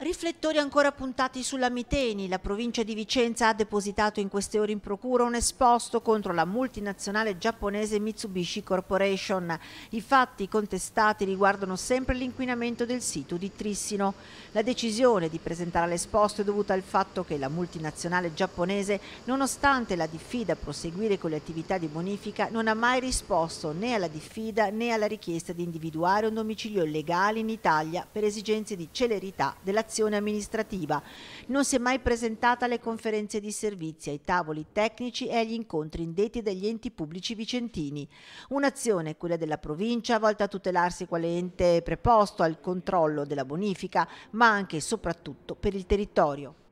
Riflettori ancora puntati sulla Miteni, la provincia di Vicenza ha depositato in queste ore in procura un esposto contro la multinazionale giapponese Mitsubishi Corporation. I fatti contestati riguardano sempre l'inquinamento del sito di Trissino. La decisione di presentare l'esposto è dovuta al fatto che la multinazionale giapponese, nonostante la diffida a proseguire con le attività di bonifica, non ha mai risposto né alla diffida né alla richiesta di individuare un domicilio legale in Italia per esigenze di celerità dell'attività delegazione amministrativa. Non si è mai presentata alle conferenze di servizi, ai tavoli tecnici e agli incontri indetti dagli enti pubblici vicentini. Un'azione, quella della provincia, volta a tutelarsi quale ente preposto al controllo della bonifica, ma anche e soprattutto per il territorio.